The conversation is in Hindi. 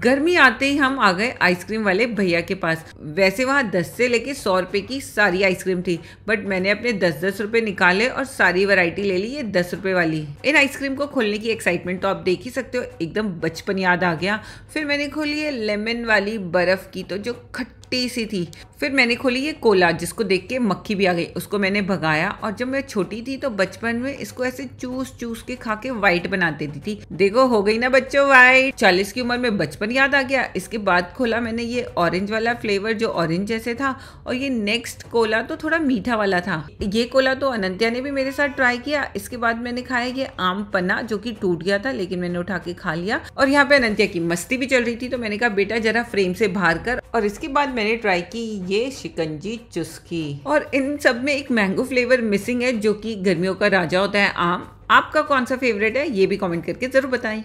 गर्मी आते ही हम आ गए आइसक्रीम वाले भैया के पास वैसे वहाँ दस से लेके सौ रुपये की सारी आइसक्रीम थी बट मैंने अपने दस दस रुपये निकाले और सारी वैरायटी ले ली ये दस रुपये वाली इन आइसक्रीम को खोलने की एक्साइटमेंट तो आप देख ही सकते हो एकदम बचपन याद आ गया फिर मैंने खोली है लेमन वाली बर्फ़ की तो जो खट छोटी सी थी फिर मैंने खोली ये कोला जिसको देख के मक्खी भी आ गई उसको मैंने भगाया और जब मैं छोटी थी तो बचपन में इसको ऐसे चूस चूस के खा के वाइट बना देती थी देखो हो गई ना बच्चों वाइट चालीस की उम्र में बचपन याद आ गया इसके बाद खोला मैंने ये ऑरेंज वाला फ्लेवर जो ऑरेंज जैसे था और ये नेक्स्ट कोला तो थोड़ा मीठा वाला था ये कोला तो अनंत्या ने भी मेरे साथ ट्राई किया इसके बाद मैंने खाया ये आम पन्ना जो की टूट गया था लेकिन मैंने उठा के खा लिया और यहाँ पे अनंत्या की मस्ती भी चल रही थी तो मैंने कहा बेटा जरा फ्रेम से बाहर कर और इसके बाद मैंने ट्राई की ये शिकंजी चुस्की और इन सब में एक मैंगो फ्लेवर मिसिंग है जो कि गर्मियों का राजा होता है आम आपका कौन सा फेवरेट है ये भी कमेंट करके ज़रूर बताएं